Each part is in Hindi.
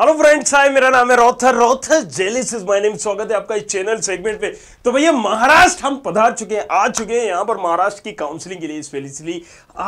हेलो फ्रेंड्स हाय मेरा नाम है रोथर रोथर जेलिस इज माय नेम स्वागत है आपका इस चैनल सेगमेंट पे तो भैया महाराष्ट्र हम पधार चुके हैं आ चुके हैं यहाँ पर महाराष्ट्र की काउंसलिंग के लिए स्पेशली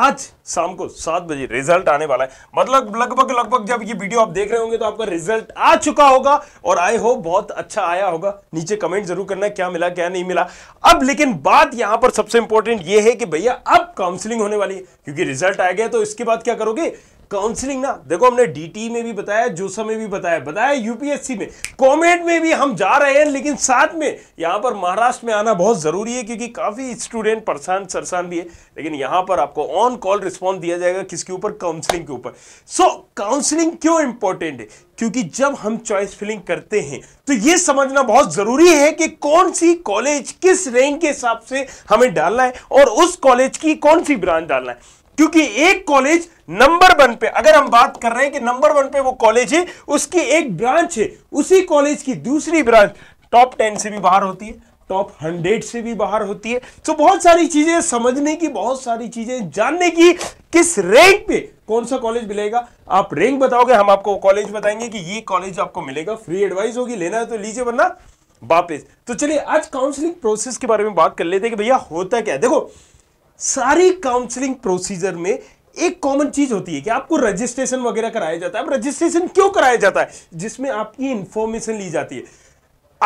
आज शाम को सात बजे रिजल्ट आने वाला है मतलब लगभग लगभग जब ये वीडियो आप देख रहे होंगे तो आपका रिजल्ट आ चुका होगा और आई होप बहुत अच्छा आया होगा नीचे कमेंट जरूर करना क्या मिला क्या नहीं मिला अब लेकिन बात यहाँ पर सबसे इंपॉर्टेंट ये है कि भैया अब काउंसिलिंग होने वाली है क्योंकि रिजल्ट आ गया तो इसके बाद क्या करोगे काउंसलिंग ना देखो हमने डीटी में भी बताया जोसा में भी बताया बताया यूपीएससी में कॉमेड में भी हम जा रहे हैं लेकिन साथ में यहां पर महाराष्ट्र में आना बहुत ज़रूरी है क्योंकि काफ़ी स्टूडेंट परेशान सरसान भी है लेकिन यहां पर आपको ऑन कॉल रिस्पॉन्स दिया जाएगा किसके ऊपर काउंसलिंग के ऊपर सो काउंसलिंग क्यों इंपॉर्टेंट है क्योंकि जब हम चॉइस फिलिंग करते हैं तो यह समझना बहुत ज़रूरी है कि कौन सी कॉलेज किस रैंक के हिसाब से हमें डालना है और उस कॉलेज की कौन सी ब्रांच डालना है क्योंकि एक कॉलेज नंबर वन पे अगर हम बात कर रहे हैं कि नंबर वन पे वो कॉलेज है उसकी एक ब्रांच है उसी कॉलेज की दूसरी ब्रांच टॉप टेन से भी बाहर होती है टॉप हंड्रेड से भी बाहर होती है तो बहुत सारी चीजें समझने की बहुत सारी चीजें जानने की किस रैंक पे कौन सा कॉलेज मिलेगा आप रैंक बताओगे हम आपको कॉलेज बताएंगे कि ये कॉलेज आपको मिलेगा फ्री एडवाइस होगी लेना है तो लीजिए वरना वापिस तो चलिए आज काउंसलिंग प्रोसेस के बारे में बात कर लेते हैं कि भैया होता क्या है देखो सारी काउंसलिंग प्रोसीजर में एक कॉमन चीज होती है कि आपको रजिस्ट्रेशन वगैरह कराया जाता है रजिस्ट्रेशन क्यों कराया जाता है जिसमें आपकी इंफॉर्मेशन ली जाती है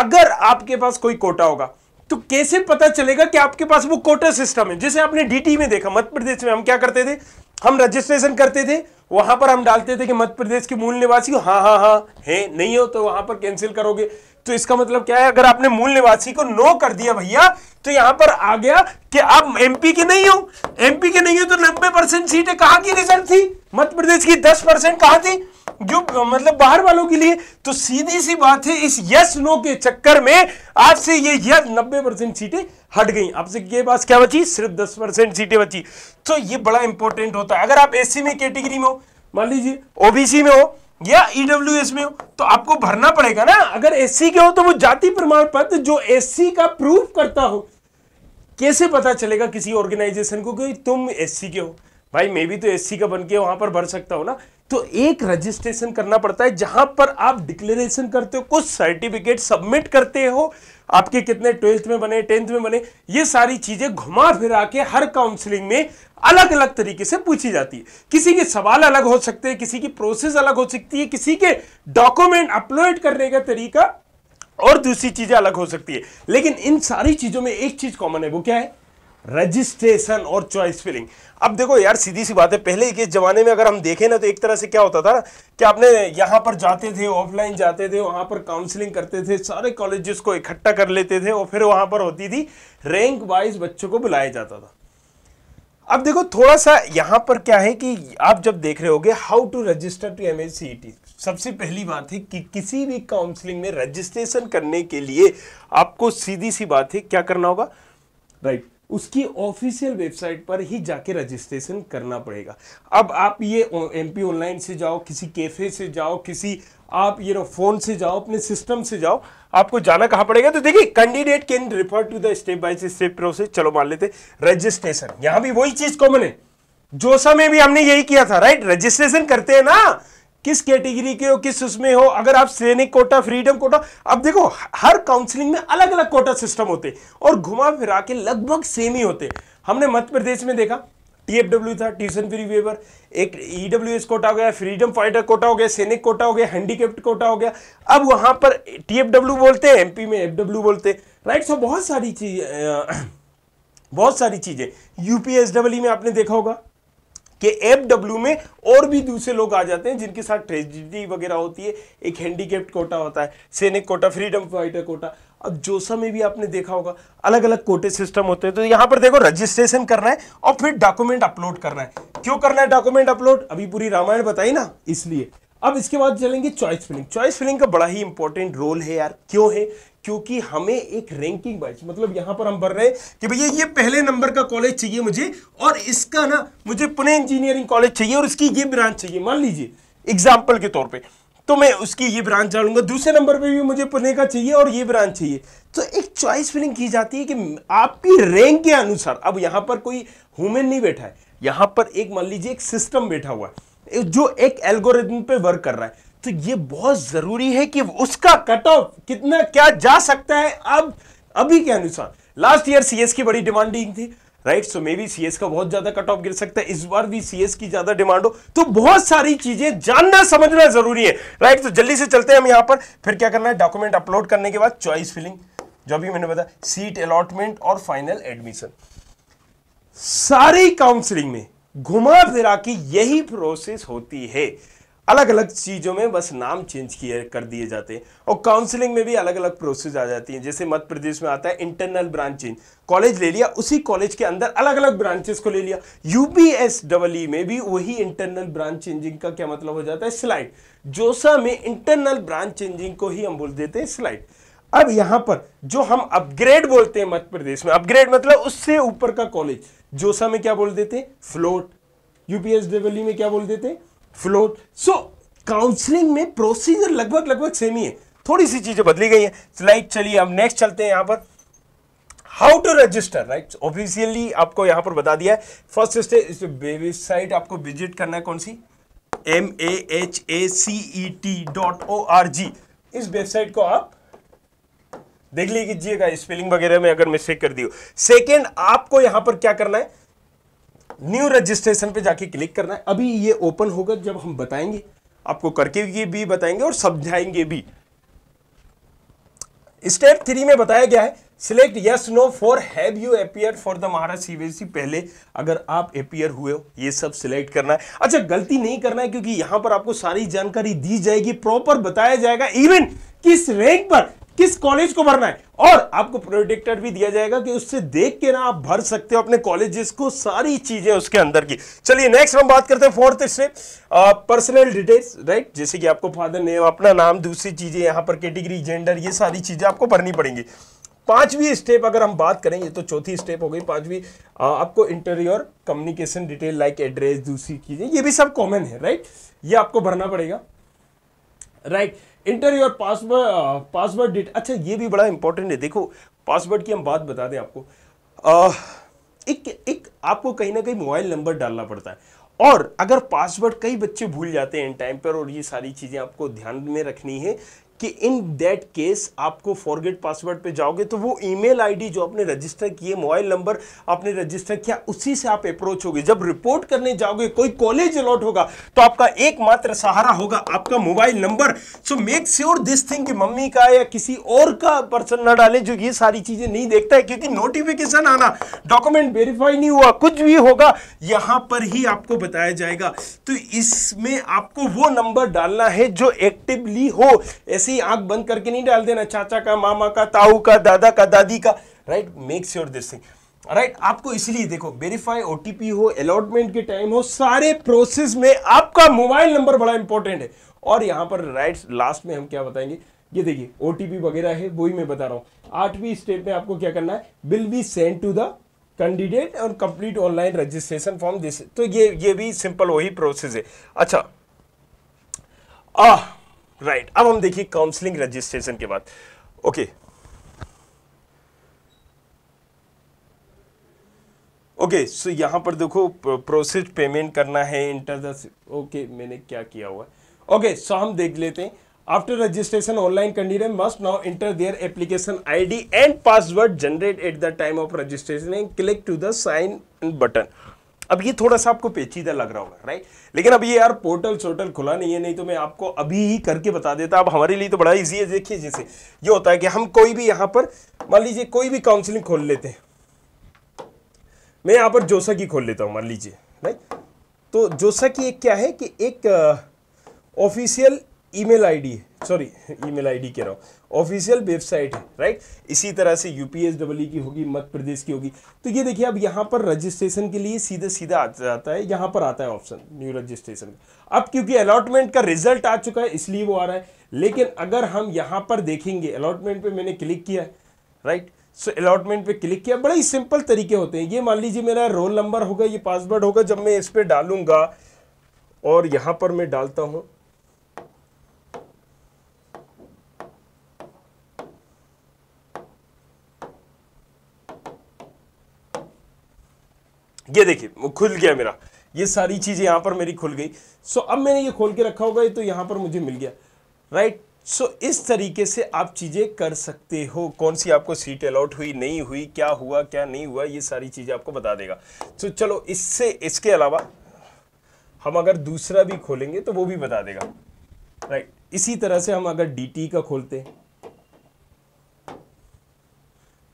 अगर आपके पास कोई कोटा होगा तो कैसे पता चलेगा कि आपके पास वो कोटा सिस्टम है जैसे आपने डीटी में देखा मध्य प्रदेश में हम क्या करते थे हम रजिस्ट्रेशन करते थे वहां पर हम डालते थे कि मध्य प्रदेश के मूल निवासी हाँ हाँ हाँ है नहीं हो तो वहां पर कैंसिल करोगे तो इसका मतलब क्या है अगर आपने मूल निवासी को नो कर दिया भैया तो यहां पर आ गया कि आप एमपी के नहीं हो एमपी के नहीं हो तो नब्बे परसेंट सीटें कहां की रिजल्ट थी मध्य प्रदेश की दस परसेंट कहां थी जो मतलब बाहर वालों के लिए तो सीधी सी बात है इस यस नो के चक्कर में आपसे ये यस नब्बे परसेंट सीटें हट गई आपसे ये बात क्या बची सिर्फ दस परसेंट सीटें बची तो ये बड़ा इंपॉर्टेंट होता है अगर आप एससी में कैटेगरी में हो मान लीजिए ओबीसी में हो या ईडब्ल्यू e एस में हो तो आपको भरना पड़ेगा ना अगर सी के हो तो वो जाति प्रमाण पत्र जो सी का प्रूफ करता हो कैसे पता चलेगा किसी ऑर्गेनाइजेशन को कि तुम सी के हो भाई मैं भी तो सी का बन के वहां पर भर सकता हूं ना तो एक रजिस्ट्रेशन करना पड़ता है जहां पर आप डिक्लेरेशन करते हो कुछ सर्टिफिकेट सबमिट करते हो आपके कितने ट्वेल्थ में बने टेंथ में बने ये सारी चीजें घुमा फिरा के हर काउंसलिंग में अलग अलग तरीके से पूछी जाती है किसी के सवाल अलग हो सकते हैं किसी की प्रोसेस अलग हो सकती है किसी के डॉक्यूमेंट अपलोड करने का तरीका और दूसरी चीजें अलग हो सकती है लेकिन इन सारी चीजों में एक चीज कॉमन है वो क्या है रजिस्ट्रेशन और चॉइस फिलिंग अब देखो यार सीधी सी बात है पहले के ज़माने में अगर हम देखें ना तो एक तरह से क्या होता था कि आपने यहाँ पर जाते थे ऑफलाइन जाते थे वहाँ पर काउंसलिंग करते थे सारे कॉलेजेस को इकट्ठा कर लेते थे और फिर वहाँ पर होती थी रैंक वाइज बच्चों को बुलाया जाता था अब देखो थोड़ा सा यहाँ पर क्या है कि आप जब देख रहे होगे how to register to M सबसे पहली बात है कि किसी भी काउंसलिंग में रजिस्ट्रेशन करने के लिए आपको सीधी सी बात है क्या करना होगा राइट right. उसकी ऑफिशियल वेबसाइट पर ही जाके रजिस्ट्रेशन करना पड़ेगा अब आप ये एम ऑनलाइन से जाओ किसी कैफे से जाओ किसी आप ये ना फोन से जाओ अपने सिस्टम से जाओ आपको जाना कहाँ पड़ेगा तो देखिए candidate can refer to the step by step process चलो मान लेते रजिस्ट्रेशन यहां भी वही चीज कॉमन है जोसा में भी हमने यही किया था राइट रजिस्ट्रेशन करते हैं ना किस कैटेगरी के हो किस उसमें हो अगर आप सैनिक कोटा फ्रीडम कोटा अब देखो हर काउंसलिंग में अलग अलग कोटा सिस्टम होते और घुमा फिरा के लगभग सेम ही होते हमने मध्य प्रदेश में देखा टीएफडब्ल्यू था ट्यूशन फ्री वेवर एक ईडब्ल्यू e कोटा हो गया फ्रीडम फाइटर कोटा हो गया सैनिक कोटा हो गया हैंडीकेप्ट कोटा हो गया अब वहां पर टीएफडब्ल्यू बोलते हैं एमपी में एफडब्ल्यू बोलते राइट सो बहुत सारी चीज बहुत सारी चीजें यूपीएसडब्ल्यू में आपने देखा होगा कि डब्ल्यू में और भी दूसरे लोग आ जाते हैं जिनके साथ ट्रेजिडी वगैरह होती है एक हैंडीकेप्ट कोटा होता है सैनिक कोटा फ्रीडम फाइटर कोटा अब जोसा में भी आपने देखा होगा अलग अलग कोटे सिस्टम होते हैं तो यहां पर देखो रजिस्ट्रेशन करना है और फिर डॉक्यूमेंट अपलोड करना है क्यों करना है डॉक्यूमेंट अपलोड अभी पूरी रामायण बताई ना इसलिए अब इसके बाद चलेंगे चॉइस फिलिंग चॉइस फिलिंग का बड़ा ही इंपॉर्टेंट रोल है यार क्यों है क्योंकि हमें एक रैंकिंग वाइज मतलब यहां पर हम भर रहे हैं कि भैया ये पहले नंबर का कॉलेज चाहिए मुझे और इसका ना मुझे पुणे इंजीनियरिंग कॉलेज चाहिए और इसकी ये ब्रांच चाहिए मान लीजिए एग्जाम्पल के तौर पर तो मैं उसकी ये ब्रांच जानूंगा दूसरे नंबर पे भी मुझे पुणे का चाहिए और ये ब्रांच चाहिए तो एक चॉइस फिलिंग की जाती है कि आपकी रैंक के अनुसार अब यहाँ पर कोई ह्यूमन नहीं बैठा है यहाँ पर एक मान लीजिए एक सिस्टम बैठा हुआ है जो एक एल्गोरिथम पे वर्क कर रहा है तो ये बहुत जरूरी है कि उसका कट ऑफ कितना क्या जा सकता है अब अभी के अनुसार लास्ट ईयर सीएस की बड़ी डिमांडिंग थी right so maybe CS का बहुत ज्यादा कट ऑफ गिर सकता है इस बार भी सीएस की ज्यादा डिमांड हो तो बहुत सारी चीजें जानना समझना जरूरी है राइट right? तो जल्दी से चलते हैं हम यहां पर फिर क्या करना है डॉक्यूमेंट अपलोड करने के बाद चॉइस फिलिंग जो भी मैंने बताया सीट अलॉटमेंट और फाइनल एडमिशन सारी काउंसिलिंग में घुमा फिरा की यही प्रोसेस होती है अलग अलग चीज़ों में बस नाम चेंज किए कर दिए जाते हैं और काउंसलिंग में भी अलग अलग प्रोसेस आ जाती हैं जैसे मध्य प्रदेश में आता है इंटरनल ब्रांच चेंज कॉलेज ले लिया उसी कॉलेज के अंदर अलग अलग ब्रांचेस को ले लिया यूपीएस डबल ई में भी वही इंटरनल ब्रांच चेंजिंग का क्या मतलब हो जाता है स्लाइड जोसा में इंटरनल ब्रांच चेंजिंग को ही हम बोल देते हैं स्लाइड अब यहां पर जो हम अपग्रेड बोलते हैं मध्य प्रदेश में अपग्रेड मतलब उससे ऊपर का कॉलेज जोसा में क्या बोल देते हैं फ्लोट यूपीएस डबल ई में क्या बोल देते हैं फ्लोट सो काउंसलिंग में प्रोसीजर लगभग लगभग सेम ही है थोड़ी सी चीजें बदली गई है स्लाइड चलिए अब नेक्स्ट चलते हैं यहां पर how to register right officially आपको यहां पर बता दिया है फर्स्ट स्टेप वेबसाइट आपको विजिट करना है कौन सी M A H A C E T dot O R G इस वेबसाइट को आप देख लीजिएगा स्पेलिंग वगैरह में अगर मिस्टेक कर दी हो सेकेंड आपको यहां पर क्या करना है न्यू रजिस्ट्रेशन पे जाके क्लिक करना है अभी ये ओपन होगा जब हम बताएंगे आपको करके भी बताएंगे और समझाएंगे भी स्टेप थ्री में बताया गया है select yes no for have you appear for the Maharaj CBSE पहले अगर आप अपियर हुए हो ये सब सिलेक्ट करना है अच्छा गलती नहीं करना है क्योंकि यहां पर आपको सारी जानकारी दी जाएगी प्रॉपर बताया जाएगा इवन किस रैंक पर किस कॉलेज को भरना है और आपको प्रोडिक्टर भी दिया जाएगा कि उससे देख के ना आप भर सकते हो अपने कॉलेजेस को सारी चीजें उसके अंदर की चलिए नेक्स्ट हम बात करते हैं फोर्थ से पर्सनल डिटेल्स राइट जैसे कि आपको फादर नेम अपना नाम दूसरी चीजें यहां पर कैटेगरी जेंडर ये सारी चीजें आपको भरनी पड़ेंगी पांचवी स्टेप अगर हम बात करें ये तो चौथी स्टेप हो गई पांचवी आपको interior communication detail like address दूसरी चीजें ये भी सब कॉमन है राइट ये आपको भरना पड़ेगा right right. Enter your password password डिट अच्छा ये भी बड़ा इंपॉर्टेंट है देखो पासवर्ड की हम बात बता दें आपको आ, uh, एक एक आपको कहीं ना कहीं मोबाइल नंबर डालना पड़ता है और अगर पासवर्ड कई बच्चे भूल जाते हैं इन टाइम पर और ये सारी चीज़ें आपको ध्यान में रखनी है कि इन दैट केस आपको फॉरगेट पासवर्ड पे जाओगे तो वो ईमेल आईडी जो आपने रजिस्टर किए मोबाइल नंबर आपने रजिस्टर किया उसी से आप अप्रोच होगे जब रिपोर्ट करने जाओगे कोई कॉलेज अलॉट होगा तो आपका एकमात्र सहारा होगा आपका mobile number so make sure this thing कि मम्मी का या किसी और का पर्सन ना डाले जो ये सारी चीजें नहीं देखता है क्योंकि नोटिफिकेशन आना डॉक्यूमेंट वेरीफाई नहीं हुआ कुछ भी होगा यहां पर ही आपको बताया जाएगा तो इसमें आपको वो नंबर डालना है जो एक्टिवली हो एस ऐसे ही आंख बंद करके नहीं डाल देना चाचा का मामा का ताऊ का दादा का दादी का right make sure this thing right आपको इसलिए देखो वेरीफाई ओटीपी हो अलॉटमेंट के टाइम हो सारे प्रोसेस में आपका मोबाइल नंबर बड़ा इंपॉर्टेंट है और यहां पर राइट right, लास्ट में हम क्या बताएंगे ये देखिए ओटीपी वगैरह है वही मैं बता रहा हूं आठवीं स्टेप में आपको क्या करना है will be send to the candidate और complete online registration form this तो ये ये भी सिंपल वही प्रोसेस है अच्छा आ राइट right. अब हम देखिए काउंसलिंग रजिस्ट्रेशन के बाद ओके ओके सो यहाँ पर देखो प्रोसेस पेमेंट करना है इंटर द ओके मैंने क्या किया हुआ है ओके सो हम देख लेते हैं after registration online candidate must now enter their application ID and password generate at the time of registration and click to the sign button अब ये थोड़ा सा आपको पेचीदा लग रहा होगा राइट लेकिन अब ये यार पोर्टल सोर्टल खुला नहीं है नहीं तो मैं आपको अभी ही करके बता देता अब हमारे लिए तो बड़ा इजी है देखिए जैसे ये होता है कि हम कोई भी यहाँ पर मान लीजिए कोई भी काउंसलिंग खोल लेते हैं मैं यहाँ पर जोसा की खोल लेता हूँ मान लीजिए राइट तो जोसा की एक क्या है कि एक ऑफिशियल ईमेल आईडी है सॉरी ईमेल आईडी कह रहा हूँ ऑफिशियल वेबसाइट है राइट इसी तरह से यूपीएसडब्ल्यू की होगी मध्य प्रदेश की होगी तो ये देखिए अब यहाँ पर रजिस्ट्रेशन के लिए सीधे सीधा आ जाता है यहाँ पर आता है ऑप्शन न्यू रजिस्ट्रेशन अब क्योंकि अलॉटमेंट का रिजल्ट आ चुका है इसलिए वो आ रहा है लेकिन अगर हम यहाँ पर देखेंगे अलॉटमेंट पर मैंने क्लिक किया है राइट सो अलॉटमेंट पे क्लिक किया बड़े ही सिंपल तरीके होते हैं ये मान लीजिए मेरा रोल नंबर होगा ये पासवर्ड होगा जब मैं इस पर डालूंगा और यहाँ पर मैं डालता हूँ ये देखिए वो खुल गया मेरा ये सारी चीज़ें यहां पर मेरी खुल गई सो अब मैंने ये खोल के रखा होगा ये तो यहां पर मुझे मिल गया राइट सो so, इस तरीके से आप चीज़ें कर सकते हो कौन सी आपको सीट अलॉट हुई नहीं हुई क्या हुआ क्या नहीं हुआ ये सारी चीज़ें आपको बता देगा सो so, चलो इससे इसके अलावा हम अगर दूसरा भी खोलेंगे तो वो भी बता देगा राइट right. इसी तरह से हम अगर डी e का खोलते हैं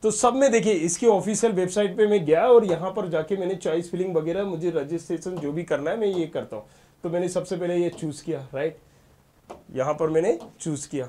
तो सब में देखिए इसकी ऑफिशियल वेबसाइट पे मैं गया और यहाँ पर जाके मैंने चॉइस फिलिंग वगैरह मुझे रजिस्ट्रेशन जो भी करना है मैं ये करता हूँ तो मैंने सबसे पहले ये चूज़ किया राइट यहाँ पर मैंने चूज़ किया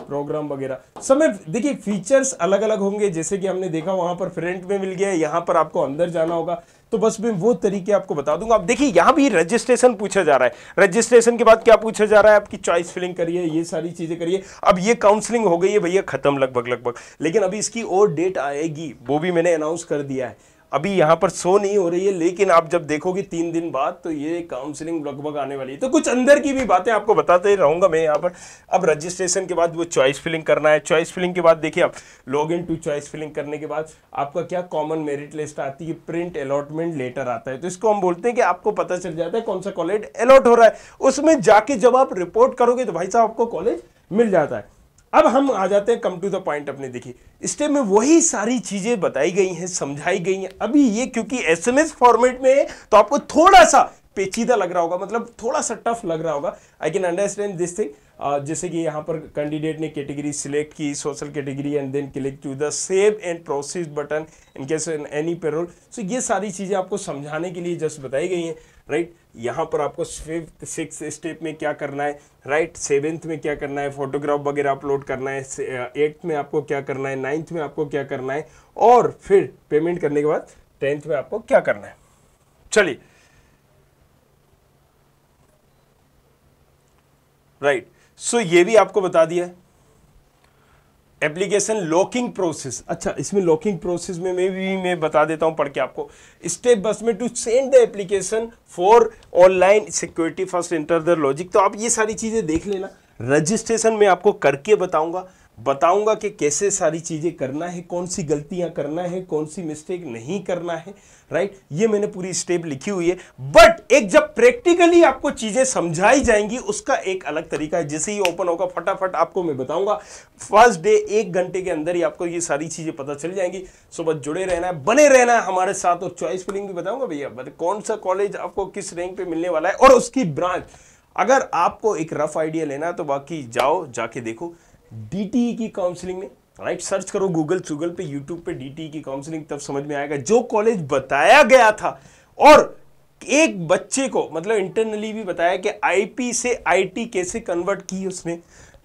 प्रोग्राम वगैरह सब में देखिए फीचर्स अलग अलग होंगे जैसे कि हमने देखा वहाँ पर फ्रंट में मिल गया यहाँ पर आपको अंदर जाना होगा तो बस मैं वो तरीके आपको बता दूंगा आप देखिए यहाँ भी रजिस्ट्रेशन पूछा जा रहा है रजिस्ट्रेशन के बाद क्या पूछा जा रहा है आपकी चॉइस फिलिंग करिए ये सारी चीज़ें करिए अब ये काउंसलिंग हो गई है भैया खत्म लगभग लगभग लेकिन अभी इसकी और डेट आएगी वो भी मैंने अनाउंस कर दिया है अभी यहाँ पर शो नहीं हो रही है लेकिन आप जब देखोगे तीन दिन बाद तो ये काउंसलिंग लगभग आने वाली है तो कुछ अंदर की भी बातें आपको बताते रहूँगा मैं यहाँ पर अब रजिस्ट्रेशन के बाद वो चॉइस फिलिंग करना है चॉइस फिलिंग के बाद देखिए आप log in to choice filling करने के बाद आपका क्या कॉमन मेरिट लिस्ट आती है प्रिंट अलॉटमेंट लेटर आता है तो इसको हम बोलते हैं कि आपको पता चल जाता है कौन सा कॉलेज अलॉट हो रहा है उसमें जाके जब आप रिपोर्ट करोगे तो भाई साहब आपको कॉलेज मिल जाता है अब हम आ जाते हैं कम टू द पॉइंट अपने देखिए स्टेप में वही सारी चीज़ें बताई गई हैं समझाई गई हैं अभी ये क्योंकि एसएमएस फॉर्मेट में है तो आपको थोड़ा सा पेचीदा लग रहा होगा मतलब थोड़ा सा टफ लग रहा होगा I can understand this thing जैसे कि यहाँ पर कैंडिडेट ने कैटेगरी सिलेक्ट की social category and then click to the save and process button in case any payroll so ये सारी चीज़ें आपको समझाने के लिए जस्ट बताई गई हैं राइट यहाँ पर आपको फिफ्थ सिक्स स्टेप में क्या करना है राइट सेवेंथ में क्या करना है फोटोग्राफ वगैरह अपलोड करना है एट्थ में आपको क्या करना है नाइन्थ में आपको क्या करना है और फिर पेमेंट करने के बाद टेंथ में आपको क्या करना है चलिए राइट सो ये भी आपको बता दिया एप्लीकेशन लॉकिंग प्रोसेस अच्छा इसमें लॉकिंग प्रोसेस में मैं भी मैं बता देता हूं पढ़ के आपको स्टेप बस में to send the application for online security first enter the logic तो आप ये सारी चीज़ें देख लेना रजिस्ट्रेशन में आपको करके बताऊंगा बताऊंगा कि कैसे सारी चीज़ें करना है कौन सी गलतियां करना है कौन सी मिस्टेक नहीं करना है राइट ये मैंने पूरी स्टेप लिखी हुई है बट एक जब प्रैक्टिकली आपको चीज़ें समझाई जाएंगी उसका एक अलग तरीका है जैसे ही ओपन होगा फटाफट आपको मैं बताऊंगा फर्स्ट डे एक घंटे के अंदर ही आपको ये सारी चीज़ें पता चल जाएंगी सुबह जुड़े रहना है बने रहना है हमारे साथ और चॉइस फिलिंग भी बताऊंगा भैया कौन सा कॉलेज आपको किस रैंक पे मिलने वाला है और उसकी ब्रांच अगर आपको एक रफ आइडिया लेना है तो बाकी जाओ जाके देखो डी e की काउंसलिंग में राइट सर्च करो गूगल चूगल पे यूट्यूब पे डी e की काउंसलिंग तब समझ में आएगा जो कॉलेज बताया गया था और एक बच्चे को मतलब इंटरनली भी बताया कि आईपी से आईटी कैसे कन्वर्ट की उसने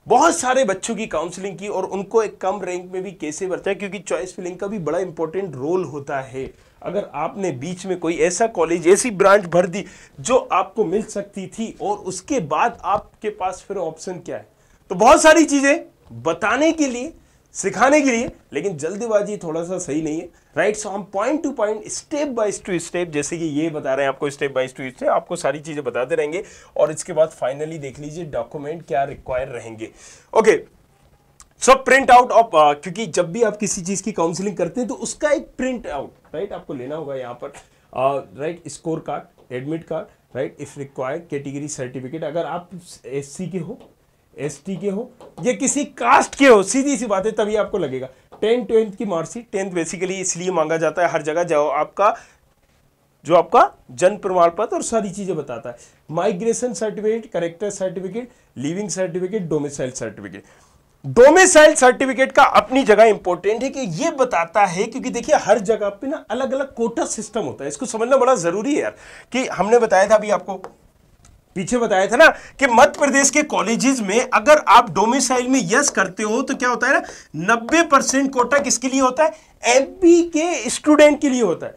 बहुत सारे बच्चों की काउंसलिंग की और उनको एक कम रैंक में भी कैसे बरताया क्योंकि चॉइस फिलिंग का भी बड़ा इंपॉर्टेंट रोल होता है अगर आपने बीच में कोई ऐसा कॉलेज ऐसी ब्रांच भर दी जो आपको मिल सकती थी और उसके बाद आपके पास फिर ऑप्शन क्या है तो बहुत सारी चीज़ें बताने के लिए सिखाने के लिए लेकिन जल्दीबाजी थोड़ा सा सही नहीं है राइट सो हम point to point step by step जैसे कि ये बता रहे हैं आपको स्टेप बाय स्टेप आपको सारी चीज़ें बताते रहेंगे और इसके बाद फाइनली देख लीजिए डॉक्यूमेंट क्या रिक्वायर रहेंगे okay so print out of क्योंकि जब भी आप किसी चीज़ की काउंसिलिंग करते हैं तो उसका एक प्रिंट आउट राइट आपको लेना होगा यहाँ पर right score card admit card right if required category certificate अगर आप एससी के हो एसटी के हो या किसी कास्ट के हो सीधी सी बात है तभी आपको लगेगा टेंथ ट्वेंथ की मार्कशीट टेंथ बेसिकली इसलिए मांगा जाता है हर जगह जाओ आपका जो आपका जन्म प्रमाण पत्र और सारी चीज़ें बताता है migration certificate character certificate living certificate domicile certificate domicile certificate का अपनी जगह इंपॉर्टेंट है कि ये बताता है क्योंकि देखिए हर जगह पे ना अलग अलग कोटा सिस्टम होता है इसको समझना बड़ा जरूरी है यार कि हमने बताया था अभी आपको पीछे बताया था ना कि मध्य प्रदेश के कॉलेजेस में अगर आप डोमिसाइल में यस करते हो तो क्या होता है ना नब्बे परसेंट कोटा किसके लिए होता है एमपी के स्टूडेंट के लिए होता है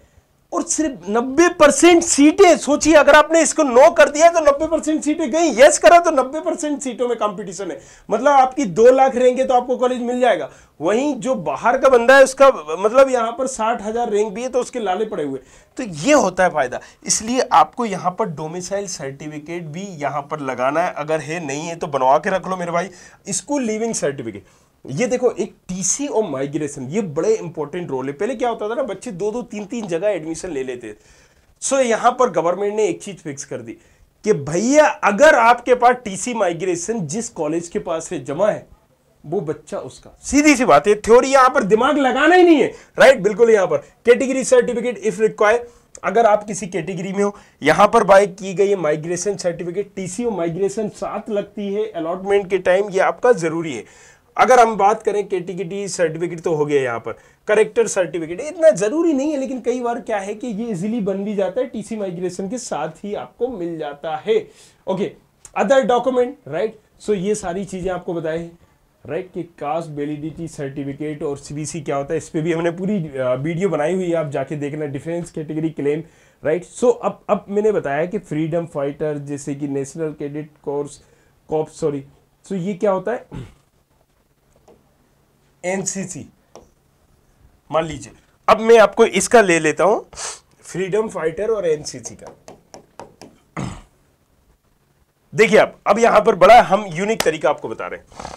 और सिर्फ 90 परसेंट सीटें सोचिए अगर आपने इसको नो कर दिया तो 90 परसेंट सीटें गई यस करा तो 90 परसेंट सीटों में कंपटीशन है मतलब आपकी दो लाख रहेंगे तो आपको कॉलेज मिल जाएगा वहीं जो बाहर का बंदा है उसका मतलब यहाँ पर साठ हज़ार रैंक भी है तो उसके लाले पड़े हुए तो ये होता है फ़ायदा इसलिए आपको यहाँ पर डोमिसाइल सर्टिफिकेट भी यहाँ पर लगाना है अगर है नहीं है तो बनवा के रख लो मेरे भाई स्कूल लिविंग सर्टिफिकेट ये देखो एक टीसी और माइग्रेशन ये बड़े इंपॉर्टेंट रोल है पहले क्या होता था ना बच्चे दो दो तीन तीन जगह एडमिशन ले लेते सो so, यहां पर गवर्नमेंट ने एक चीज फिक्स कर दी कि भैया अगर आपके पास टीसी माइग्रेशन जिस कॉलेज के पास है जमा है वो बच्चा उसका सीधी सी बात है थ्योरी यहां पर दिमाग लगाना ही नहीं है राइट बिल्कुल यहां पर कैटेगरी सर्टिफिकेट इफ रिक्वायर अगर आप किसी कैटेगरी में हो यहां पर बाय की गई माइग्रेशन सर्टिफिकेट टीसीओ माइग्रेशन साथ लगती है अलॉटमेंट के टाइम ये आपका जरूरी है अगर हम बात करें के टी सर्टिफिकेट तो हो गया यहाँ पर करेक्टर सर्टिफिकेट इतना ज़रूरी नहीं है लेकिन कई बार क्या है कि ये इजीली बन भी जाता है टीसी माइग्रेशन के साथ ही आपको मिल जाता है okay other document right so ये सारी चीज़ें आपको बताए राइट कि कास्ट वेलिडिटी सर्टिफिकेट और सीबीसी क्या होता है इस पर भी हमने पूरी वीडियो बनाई हुई है आप जाके देखना defence category claim right so अब अब मैंने बताया कि फ्रीडम फाइटर जैसे कि national credit course cop sorry so ये क्या होता है एनसीसी मान लीजिए अब मैं आपको इसका ले लेता हूं फ्रीडम फाइटर और एनसीसी का देखिए आप अब यहां पर बड़ा हम यूनिक तरीका आपको बता रहे हैं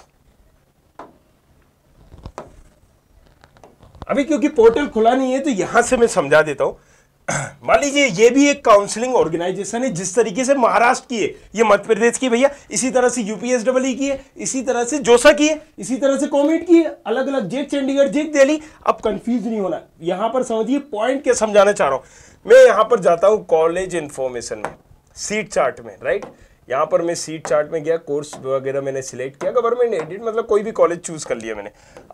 अभी क्योंकि पोर्टल खुला नहीं है तो यहां से मैं समझा देता हूं मान लीजिए ये भी एक काउंसलिंग ऑर्गेनाइजेशन है जिस तरीके से महाराष्ट्र की है ये मध्य प्रदेश की भैया इसी तरह से यूपीएस की है इसी तरह से जोसा की है इसी तरह से कॉमेट की है अलग अलग जेट चंडीगढ़ जेट दिल्ली अब कंफ्यूज नहीं होना यहां पर समझिए पॉइंट क्या समझाना चाह रहा हूं मैं यहां पर जाता हूं कॉलेज इन्फॉर्मेशन में सीट चार्ट में राइट यहां पर मैं सीट चार्ट में गया कोर्स वगैरह मैंने सिलेक्ट किया गवर्नमेंट एडिट मतलब कोई भी कॉलेज चूज कर लिया मैंने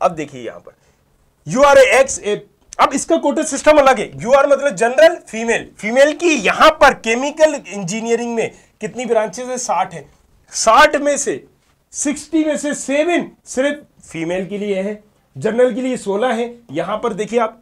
अब देखिए यहां पर यू आर एक्स ए अब इसका कोटे सिस्टम अलग है यू आर मतलब जनरल फीमेल फीमेल की यहां पर केमिकल इंजीनियरिंग में कितनी ब्रांचेस है साठ है साठ में से सिक्सटी में से सेवन सिर्फ फीमेल के लिए है जनरल के लिए सोलह है यहां पर देखिए आप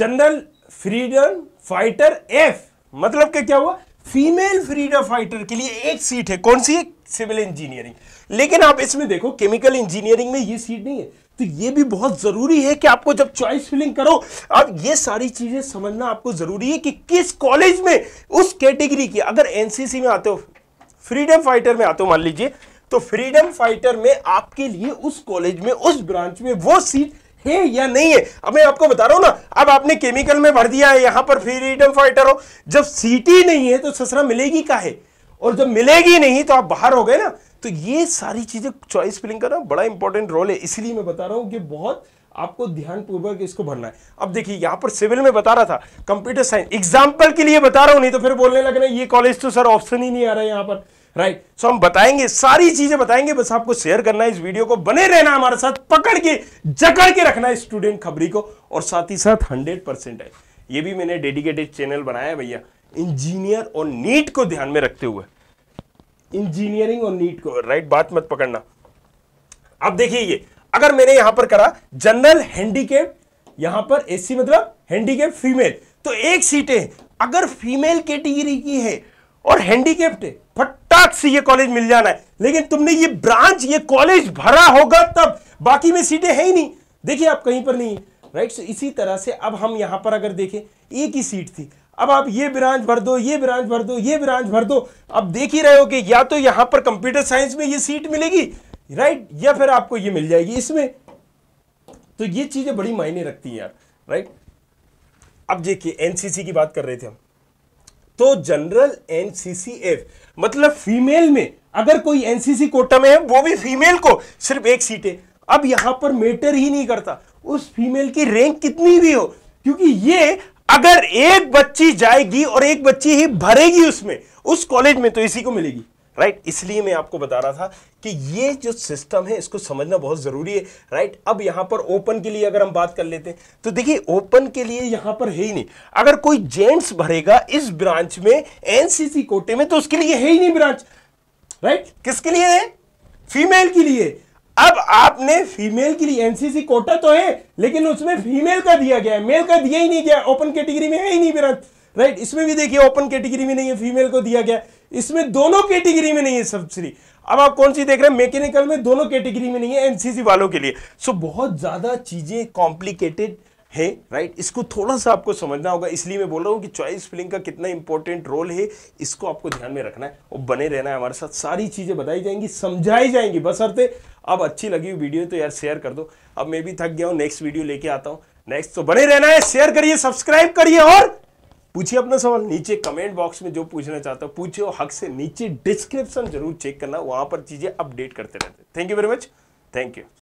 जनरल फ्रीडम फाइटर एफ मतलब क्या क्या हुआ फीमेल फ्रीडम फाइटर के लिए एक सीट है कौन सी है सिविल इंजीनियरिंग लेकिन आप इसमें देखो केमिकल इंजीनियरिंग में ये सीट नहीं है तो ये भी बहुत ज़रूरी है कि आपको जब चॉइस फिलिंग करो अब ये सारी चीज़ें समझना आपको ज़रूरी है कि किस कॉलेज में उस कैटेगरी की अगर एनसीसी में आते हो फ्रीडम फाइटर में आते हो मान लीजिए तो फ्रीडम फाइटर में आपके लिए उस कॉलेज में उस ब्रांच में वो सीट है या नहीं है अब मैं आपको बता रहा हूं ना अब आपने केमिकल में भर दिया है यहां पर फ्रीडम फाइटर हो जब सीट ही नहीं है तो ससरा मिलेगी का है और जब मिलेगी नहीं तो आप बाहर हो गए ना तो ये सारी चीज़ें चॉइस फिलिंग का ना बड़ा इंपॉर्टेंट रोल है इसलिए मैं बता रहा हूं कि बहुत आपको पूर्वक इसको भरना है अब देखिए यहां पर सिविल में बता रहा था कंप्यूटर साइंस एग्जाम्पल के लिए बता रहा हूं नहीं तो फिर बोलने लग ये कॉलेज तो सर ऑप्शन ही नहीं आ रहा है यहां पर राइट सो so, हम बताएंगे सारी चीजें बताएंगे बस आपको शेयर करना है इस वीडियो को बने रहना हमारे साथ पकड़ के जकड़ के रखना है स्टूडेंट खबरी को और साथ ही साथ हंड्रेड परसेंट है ये भी मैंने डेडिकेटेड चैनल बनाया है भैया इंजीनियर और नीट को ध्यान में रखते हुए इंजीनियरिंग और नीट को राइट बात मत पकड़ना अब देखिए ये अगर मैंने यहां पर करा जनरल हैंडीकेप यहां पर एससी मतलब हैंडीकेप फीमेल तो एक सीट है अगर फीमेल कैटेगरी की है और हैंडीकेप्ट है फटाक से ये कॉलेज मिल जाना है लेकिन तुमने ये ब्रांच ये कॉलेज भरा होगा तब बाकी में सीटें है ही नहीं देखिए आप कहीं पर नहीं राइट सो इसी तरह से अब हम यहां पर अगर देखें एक ही सीट थी अब आप ये ब्रांच भर दो ये ब्रांच भर दो ये ब्रांच भर दो अब देख ही रहे हो कि या तो यहां पर कंप्यूटर साइंस में ये सीट मिलेगी राइट या फिर आपको ये मिल जाएगी इसमें तो ये चीज़ें बड़ी मायने रखती हैं यार राइट अब देखिए एनसीसी की बात कर रहे थे हम तो जनरल एनसीसीएफ मतलब फीमेल में अगर कोई एनसीसी कोटा में है वो भी फीमेल को सिर्फ एक सीट है अब यहां पर मैटर ही नहीं करता उस फीमेल की रैंक कितनी भी हो क्योंकि ये अगर एक बच्ची जाएगी और एक बच्ची ही भरेगी उसमें उस कॉलेज में तो इसी को मिलेगी राइट right? इसलिए मैं आपको बता रहा था कि ये जो सिस्टम है इसको समझना बहुत ज़रूरी है राइट right? अब यहां पर ओपन के लिए अगर हम बात कर लेते हैं तो देखिए ओपन के लिए यहां पर है ही नहीं अगर कोई जेंट्स भरेगा इस ब्रांच में एनसीसी कोटे में तो उसके लिए है ही नहीं ब्रांच राइट right? किसके लिए है फीमेल के लिए अब आपने फीमेल के लिए एनसीसी कोटा तो है लेकिन उसमें फीमेल का दिया गया है मेल का दिया ही नहीं गया ओपन कैटेगरी में है ही नहीं बिरत राइट इसमें भी देखिए ओपन कैटेगरी में नहीं है फीमेल को दिया गया इसमें दोनों कैटेगरी में नहीं है सब्सिडी अब आप कौन सी देख रहे हैं मैकेनिकल में दोनों कैटेगरी में नहीं है एनसीसी वालों के लिए सो बहुत ज्यादा चीजें कॉम्प्लिकेटेड है राइट इसको थोड़ा सा आपको समझना होगा इसलिए मैं बोल रहा हूँ कि चॉइस फिलिंग का कितना इंपॉर्टेंट रोल है इसको आपको ध्यान में रखना है और बने रहना है हमारे साथ सारी चीज़ें बताई जाएंगी समझाई जाएंगी बस अर्थे अब अच्छी लगी हुई वीडियो तो यार शेयर कर दो अब मैं भी थक गया हूं नेक्स्ट वीडियो लेके आता हूं नेक्स्ट तो बने रहना है शेयर करिए सब्सक्राइब करिए और पूछिए अपना सवाल नीचे कमेंट बॉक्स में जो पूछना चाहता हूं पूछिए हक से नीचे डिस्क्रिप्शन जरूर चेक करना वहां पर चीजें अपडेट करते रहते thank you very much thank you